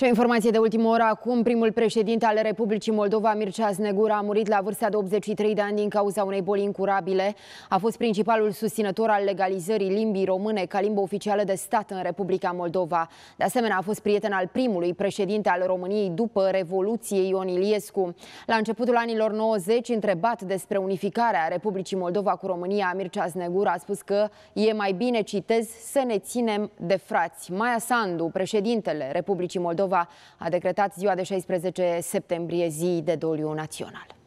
Și o informație de ultimă oră acum, primul președinte al Republicii Moldova, Mircea Znegura, a murit la vârsta de 83 de ani din cauza unei boli incurabile. A fost principalul susținător al legalizării limbii române ca limbă oficială de stat în Republica Moldova. De asemenea, a fost prieten al primului președinte al României după Revoluție Ion Iliescu. La începutul anilor 90, întrebat despre unificarea Republicii Moldova cu România, Mircea Znegura a spus că e mai bine, citez, să ne ținem de frați. Maia Sandu, președintele Republicii Moldova, Moldova a decretat ziua de 16 septembrie zi de doliu național.